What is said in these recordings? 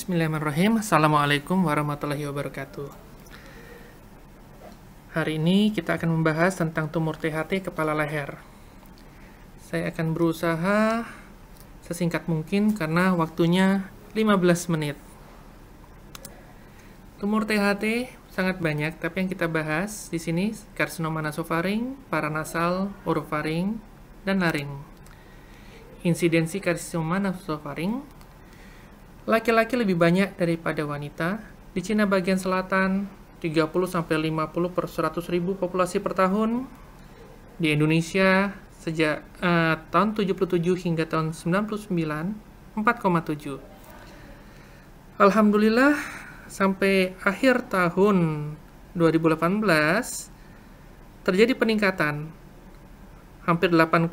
Bismillahirrahmanirrahim. Assalamualaikum warahmatullahi wabarakatuh. Hari ini kita akan membahas tentang tumor THT kepala leher. Saya akan berusaha sesingkat mungkin karena waktunya 15 menit. Tumor THT sangat banyak, tapi yang kita bahas di sini karsinoma nasofaring, paranasal, orofaring, dan laring. Insidensi karsinoma nasofaring Laki-laki lebih banyak daripada wanita. Di Cina bagian selatan, 30-50 per 100 ribu populasi per tahun. Di Indonesia, sejak uh, tahun 77 hingga tahun 99, 4,7. Alhamdulillah, sampai akhir tahun 2018, terjadi peningkatan hampir 8,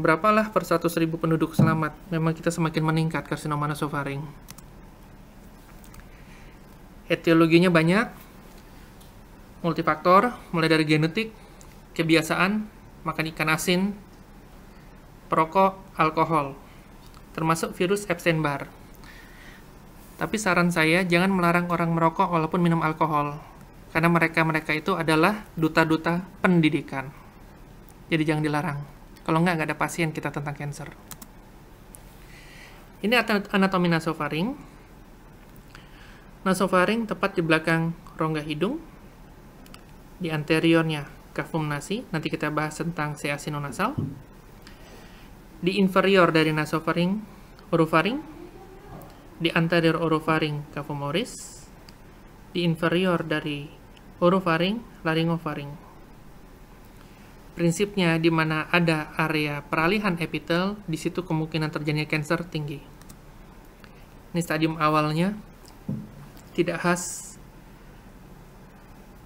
berapalah per 100 ribu penduduk selamat. Memang kita semakin meningkat karsinoma nasofaring etiologinya banyak, multifaktor, mulai dari genetik, kebiasaan, makan ikan asin, perokok, alkohol, termasuk virus Epstein-Barr. Tapi saran saya, jangan melarang orang merokok walaupun minum alkohol, karena mereka-mereka itu adalah duta-duta pendidikan. Jadi jangan dilarang. Kalau nggak, nggak ada pasien kita tentang cancer. Ini anatomi nasofaring Nasofaring tepat di belakang rongga hidung, di anteriornya cavum nasi, nanti kita bahas tentang CA sinonasal. Di inferior dari nasofaring, orofaring, di anterior orofaring, cavum oris, di inferior dari orofaring, laringofaring. Prinsipnya di mana ada area peralihan epitel, di situ kemungkinan terjadinya kanker tinggi. Ini stadium awalnya, tidak khas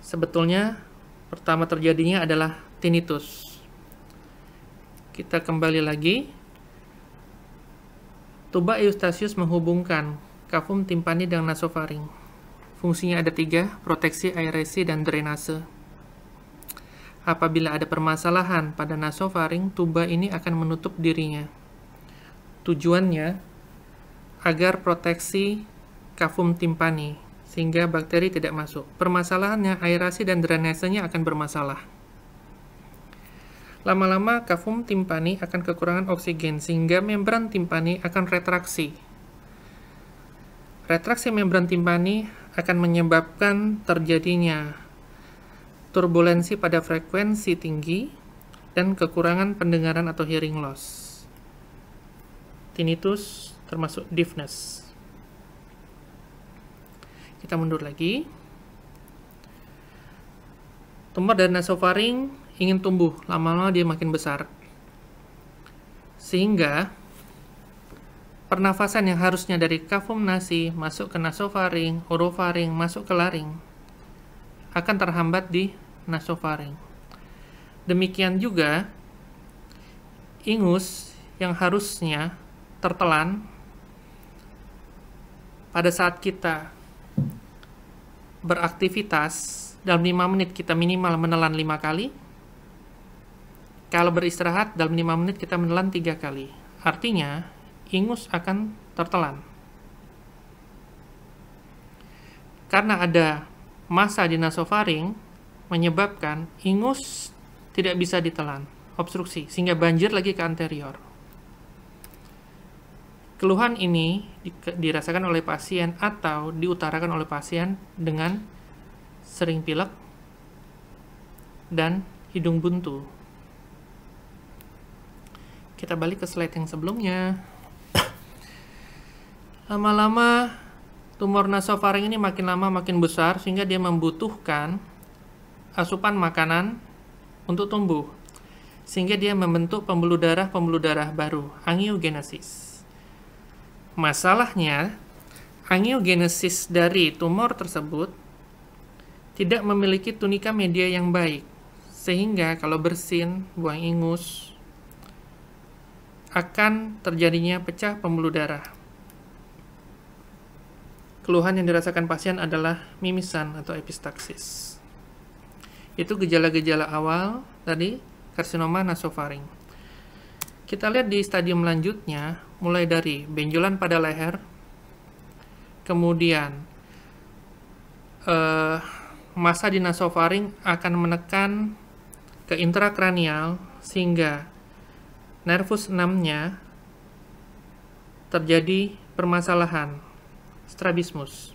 sebetulnya pertama terjadinya adalah tinnitus kita kembali lagi tuba eustachius menghubungkan kafum timpani dengan nasofaring fungsinya ada tiga proteksi aeresi dan drainase apabila ada permasalahan pada nasofaring tuba ini akan menutup dirinya tujuannya agar proteksi kafum timpani, sehingga bakteri tidak masuk. Permasalahannya, aerasi dan drainasenya akan bermasalah. Lama-lama, kafum timpani akan kekurangan oksigen, sehingga membran timpani akan retraksi. Retraksi membran timpani akan menyebabkan terjadinya turbulensi pada frekuensi tinggi dan kekurangan pendengaran atau hearing loss. Tinnitus termasuk deafness kita mundur lagi tumor dan nasofaring ingin tumbuh lama-lama dia makin besar sehingga pernafasan yang harusnya dari kafum nasi masuk ke nasofaring, orofaring, masuk ke laring akan terhambat di nasofaring. Demikian juga ingus yang harusnya tertelan pada saat kita beraktivitas dalam 5 menit kita minimal menelan 5 kali. Kalau beristirahat dalam 5 menit kita menelan 3 kali. Artinya, ingus akan tertelan. Karena ada masa di nasofaring menyebabkan ingus tidak bisa ditelan, obstruksi, sehingga banjir lagi ke anterior. Keluhan ini dirasakan oleh pasien atau diutarakan oleh pasien dengan sering pilek dan hidung buntu. Kita balik ke slide yang sebelumnya. Lama-lama tumor nasofaring ini makin lama makin besar sehingga dia membutuhkan asupan makanan untuk tumbuh sehingga dia membentuk pembuluh darah-pembuluh darah baru, angiogenesis. Masalahnya, angiogenesis dari tumor tersebut tidak memiliki tunika media yang baik, sehingga kalau bersin, buang ingus, akan terjadinya pecah pembuluh darah. Keluhan yang dirasakan pasien adalah mimisan atau epistaksis. Itu gejala-gejala awal tadi karsinoma nasofaring. Kita lihat di stadium lanjutnya, mulai dari benjolan pada leher, kemudian eh, masa di akan menekan ke intrakranial sehingga nervus 6-nya terjadi permasalahan strabismus.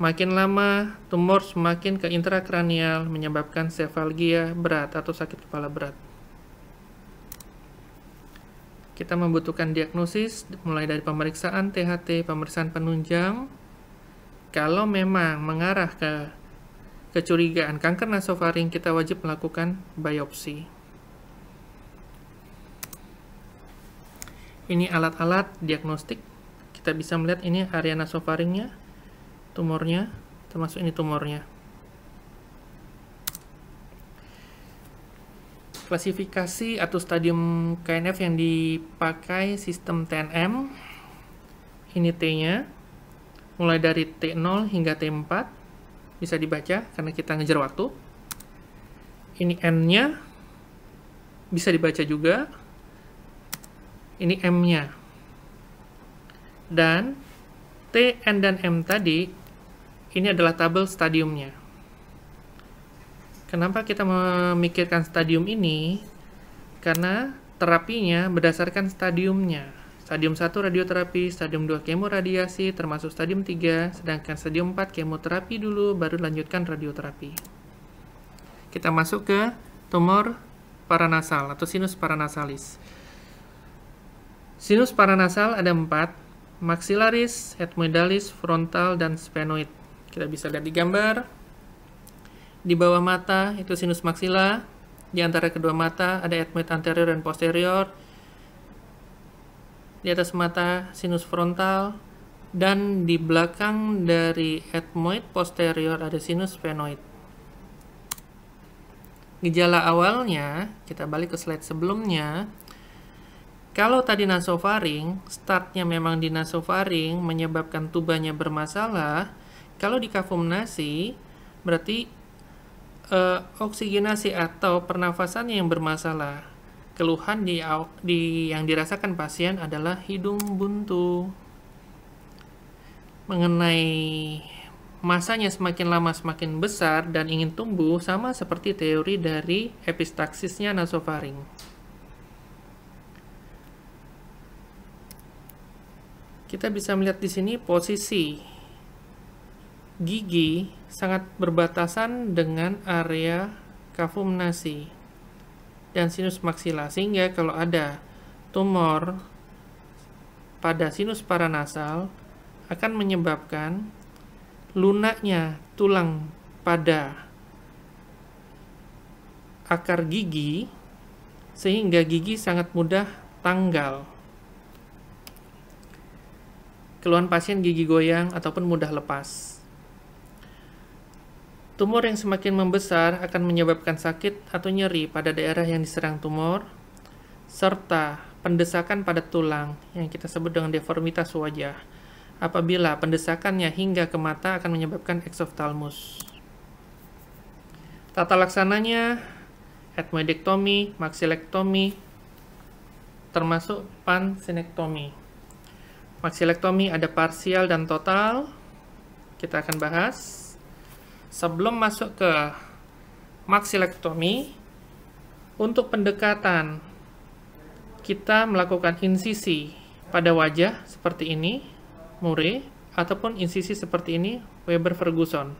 Makin lama tumor semakin ke intrakranial menyebabkan sefalgia berat atau sakit kepala berat. Kita membutuhkan diagnosis mulai dari pemeriksaan THT, pemeriksaan penunjang. Kalau memang mengarah ke kecurigaan kanker nasofaring, kita wajib melakukan biopsi. Ini alat-alat diagnostik. Kita bisa melihat ini area nasofaringnya, tumornya, termasuk ini tumornya. klasifikasi atau stadium KNF yang dipakai sistem TNM ini T-nya mulai dari T0 hingga T4 bisa dibaca karena kita ngejar waktu ini N-nya bisa dibaca juga ini M-nya dan T, N, dan M tadi ini adalah tabel stadiumnya Kenapa kita memikirkan stadium ini? Karena terapinya berdasarkan stadiumnya. Stadium 1 radioterapi, stadium 2 kemoradiasi, termasuk stadium 3, sedangkan stadium 4 kemoterapi dulu, baru lanjutkan radioterapi. Kita masuk ke tumor paranasal atau sinus paranasalis. Sinus paranasal ada 4, maxillaris, etmoidalis, frontal, dan sphenoid. Kita bisa lihat di gambar. Di bawah mata itu sinus maxilla, di antara kedua mata ada ethmoid anterior dan posterior, di atas mata sinus frontal, dan di belakang dari ethmoid posterior ada sinus sphenoid. Gejala awalnya, kita balik ke slide sebelumnya, kalau tadi nasofaring, startnya memang di nasofaring menyebabkan tubanya bermasalah, kalau di kafumnasi berarti uh, oksigenasi atau pernafasan yang bermasalah. Keluhan di, di yang dirasakan pasien adalah hidung buntu. Mengenai masanya semakin lama semakin besar dan ingin tumbuh sama seperti teori dari epistaksisnya nasofaring. Kita bisa melihat di sini posisi gigi sangat berbatasan dengan area kafum nasi dan sinus maksila sehingga kalau ada tumor pada sinus paranasal akan menyebabkan lunaknya tulang pada akar gigi sehingga gigi sangat mudah tanggal keluhan pasien gigi goyang ataupun mudah lepas Tumor yang semakin membesar akan menyebabkan sakit atau nyeri pada daerah yang diserang tumor, serta pendesakan pada tulang yang kita sebut dengan deformitas wajah. Apabila pendesakannya hingga ke mata akan menyebabkan eksoftalmus. Tata laksananya etmoidektomi, maksilektomi, termasuk pansinektomi. Maksilektomi ada parsial dan total, kita akan bahas sebelum masuk ke maksilektomi untuk pendekatan kita melakukan insisi pada wajah seperti ini Murray ataupun insisi seperti ini Weber Ferguson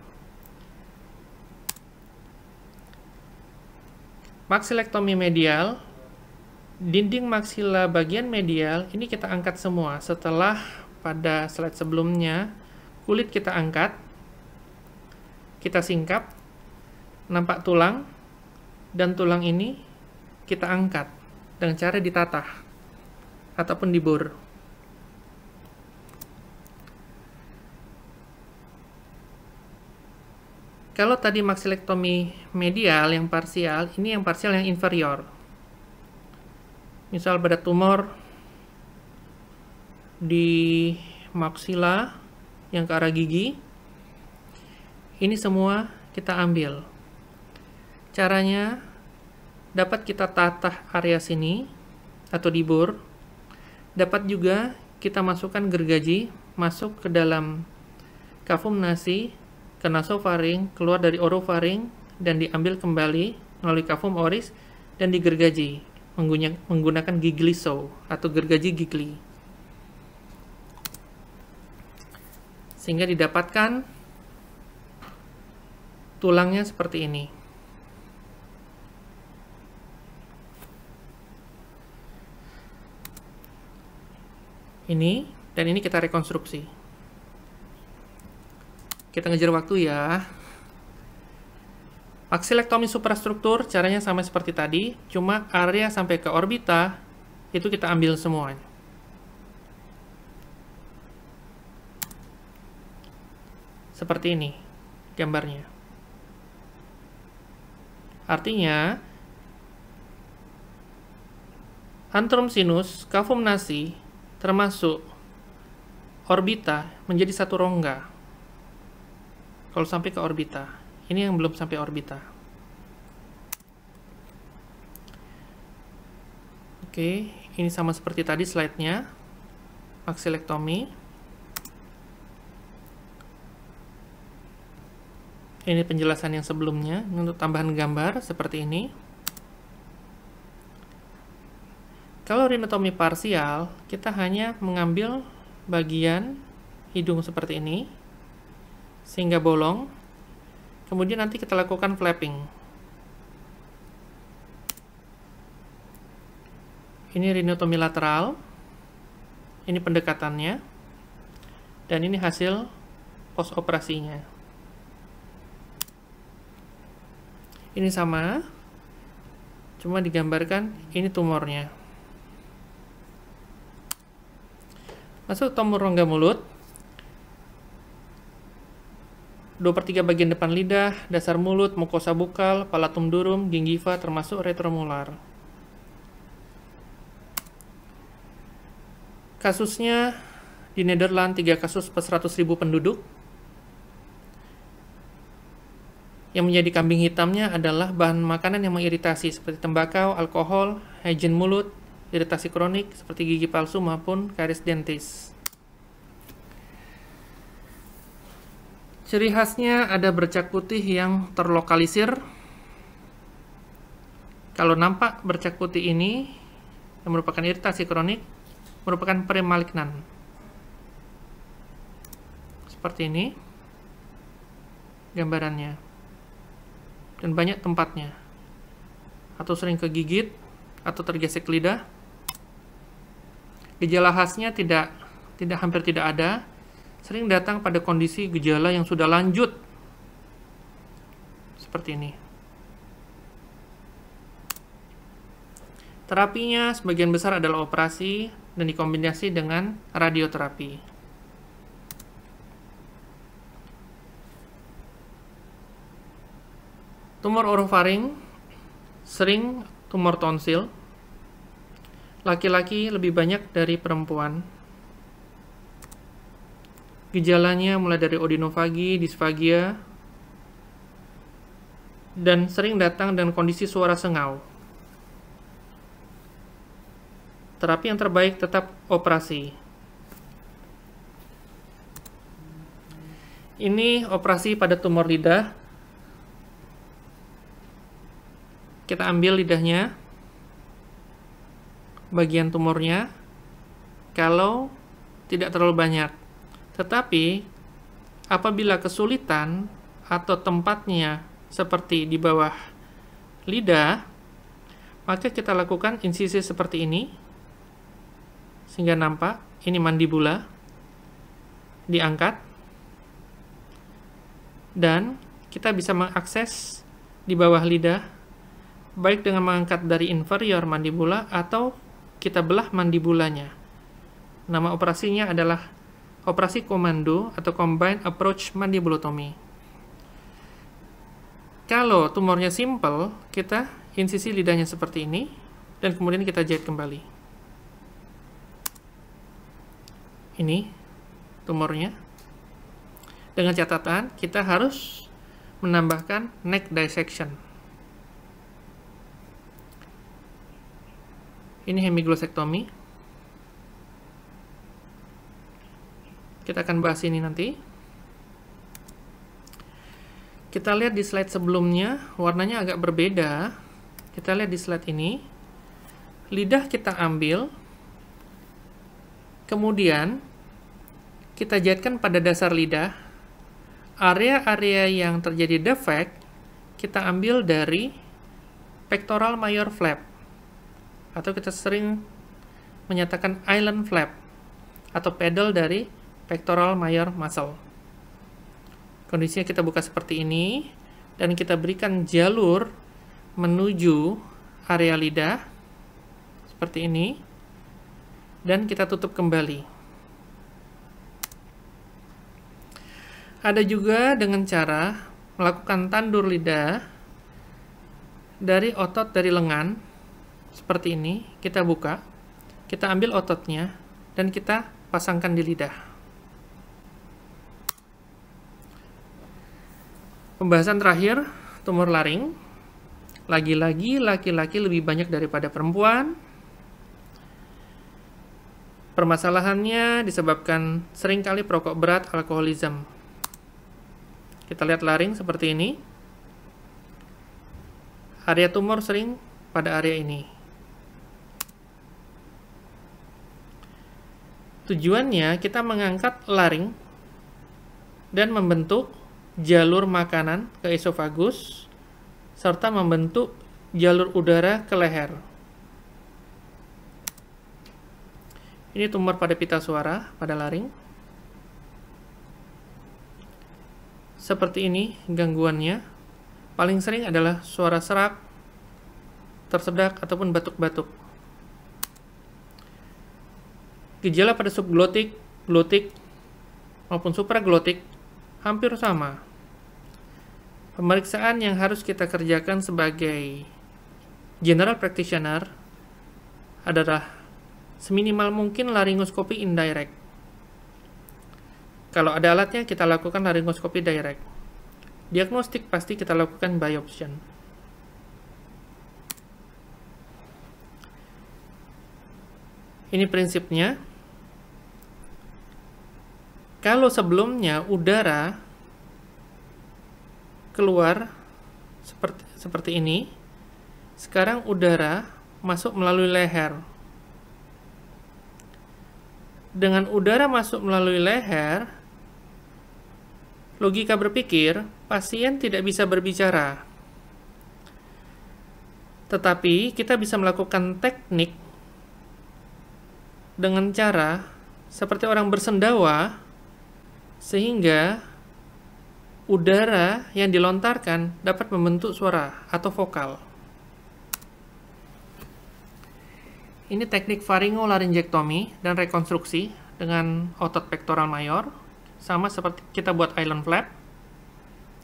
maksilektomi medial dinding maksila bagian medial ini kita angkat semua setelah pada slide sebelumnya kulit kita angkat kita singkat, nampak tulang, dan tulang ini kita angkat dengan cara ditatah ataupun dibor. Kalau tadi maksilektomi medial yang parsial, ini yang parsial yang inferior. Misal pada tumor di maksila yang ke arah gigi, ini semua kita ambil. Caranya dapat kita tata area sini atau dibur. Dapat juga kita masukkan gergaji masuk ke dalam kafum nasi, ke nasofaring, keluar dari orofaring dan diambil kembali melalui kafum oris dan digergaji menggunakan gigli saw atau gergaji gigli. Sehingga didapatkan tulangnya seperti ini. Ini dan ini kita rekonstruksi. Kita ngejar waktu ya. Aksilektomi suprastruktur caranya sama seperti tadi, cuma area sampai ke orbita itu kita ambil semuanya. Seperti ini gambarnya. Artinya, antrum sinus, kafum nasi, termasuk orbita menjadi satu rongga. Kalau sampai ke orbita. Ini yang belum sampai orbita. Oke, ini sama seperti tadi slide-nya. Maxillektomi. ini penjelasan yang sebelumnya untuk tambahan gambar seperti ini kalau rinotomi parsial kita hanya mengambil bagian hidung seperti ini sehingga bolong kemudian nanti kita lakukan flapping ini rinotomi lateral ini pendekatannya dan ini hasil pos operasinya Ini sama, cuma digambarkan ini tumornya. Masuk tumor rongga mulut. 2 per 3 bagian depan lidah, dasar mulut, mukosa bukal, palatum durum, gingiva, termasuk retromolar. Kasusnya di Nederland 3 kasus per ribu penduduk, Yang menjadi kambing hitamnya adalah bahan makanan yang mengiritasi seperti tembakau, alkohol, hygiene mulut, iritasi kronik seperti gigi palsu maupun karies dentis. Ciri khasnya ada bercak putih yang terlokalisir. Kalau nampak bercak putih ini yang merupakan iritasi kronik merupakan premalignan. Seperti ini gambarannya dan banyak tempatnya atau sering kegigit atau tergesek lidah gejala khasnya tidak tidak hampir tidak ada sering datang pada kondisi gejala yang sudah lanjut seperti ini Terapinya sebagian besar adalah operasi dan dikombinasi dengan radioterapi. Tumor orofaring sering tumor tonsil. Laki-laki lebih banyak dari perempuan. Gejalanya mulai dari odinofagi, disfagia, dan sering datang dengan kondisi suara sengau. Terapi yang terbaik tetap operasi. Ini operasi pada tumor lidah Kita ambil lidahnya, bagian tumornya, kalau tidak terlalu banyak. Tetapi, apabila kesulitan atau tempatnya seperti di bawah lidah, maka kita lakukan insisi seperti ini, sehingga nampak ini mandibula, diangkat, dan kita bisa mengakses di bawah lidah baik dengan mengangkat dari inferior mandibula atau kita belah mandibulanya. Nama operasinya adalah operasi komando atau combined approach mandibulotomy. Kalau tumornya simple, kita insisi lidahnya seperti ini dan kemudian kita jahit kembali. Ini tumornya. Dengan catatan kita harus menambahkan neck dissection. ini hemiglosektomi. Kita akan bahas ini nanti. Kita lihat di slide sebelumnya, warnanya agak berbeda. Kita lihat di slide ini. Lidah kita ambil, kemudian kita jahitkan pada dasar lidah. Area-area yang terjadi defect, kita ambil dari pectoral mayor flap atau kita sering menyatakan island flap atau pedal dari pectoral major muscle. Kondisinya kita buka seperti ini dan kita berikan jalur menuju area lidah seperti ini dan kita tutup kembali. Ada juga dengan cara melakukan tandur lidah dari otot dari lengan seperti ini, kita buka, kita ambil ototnya, dan kita pasangkan di lidah. Pembahasan terakhir, tumor laring. Lagi-lagi, laki-laki lebih banyak daripada perempuan. Permasalahannya disebabkan seringkali perokok berat alkoholisme. Kita lihat laring seperti ini. Area tumor sering pada area ini. Tujuannya kita mengangkat laring dan membentuk jalur makanan ke esofagus serta membentuk jalur udara ke leher. Ini tumor pada pita suara, pada laring. Seperti ini gangguannya. Paling sering adalah suara serak, tersedak, ataupun batuk-batuk. Gejala pada subglotik, glotik, maupun supraglotik hampir sama. Pemeriksaan yang harus kita kerjakan sebagai general practitioner adalah seminimal mungkin laringoskopi indirect. Kalau ada alatnya, kita lakukan laringoskopi direct. Diagnostik pasti kita lakukan biopsion. Ini prinsipnya. Kalau sebelumnya udara keluar seperti seperti ini, sekarang udara masuk melalui leher. Dengan udara masuk melalui leher, logika berpikir pasien tidak bisa berbicara. Tetapi kita bisa melakukan teknik dengan cara seperti orang bersendawa sehingga udara yang dilontarkan dapat membentuk suara atau vokal. Ini teknik faringolaringektomi dan rekonstruksi dengan otot pektoral mayor, sama seperti kita buat island flap,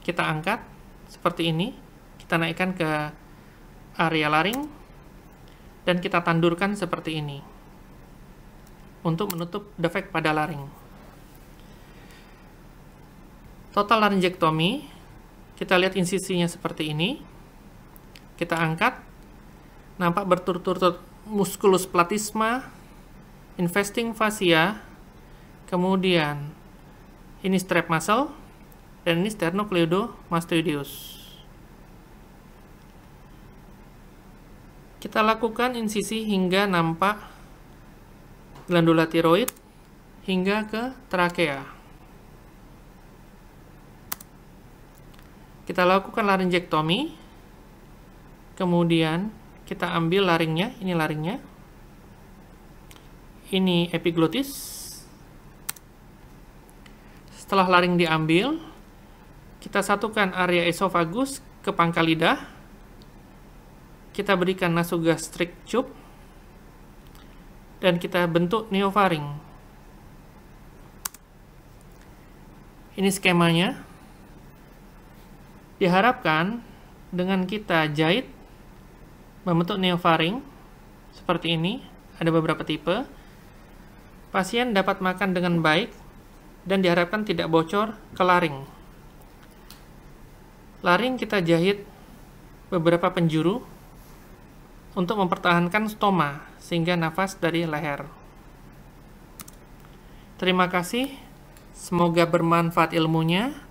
kita angkat seperti ini, kita naikkan ke area laring, dan kita tandurkan seperti ini untuk menutup defek pada laring total laryngectomy kita lihat insisinya seperti ini kita angkat nampak berturut-turut musculus platysma investing fascia kemudian ini strap muscle dan ini sternocleidomastoideus kita lakukan insisi hingga nampak glandula tiroid hingga ke trakea Kita lakukan laringektomi. Kemudian kita ambil laringnya, ini laringnya. Ini epiglotis. Setelah laring diambil, kita satukan area esofagus ke pangkal lidah. Kita berikan nasogastrik tube dan kita bentuk neofaring. Ini skemanya. Diharapkan dengan kita jahit membentuk neofaring seperti ini, ada beberapa tipe. Pasien dapat makan dengan baik dan diharapkan tidak bocor ke laring. Laring kita jahit beberapa penjuru untuk mempertahankan stoma sehingga nafas dari leher. Terima kasih, semoga bermanfaat ilmunya.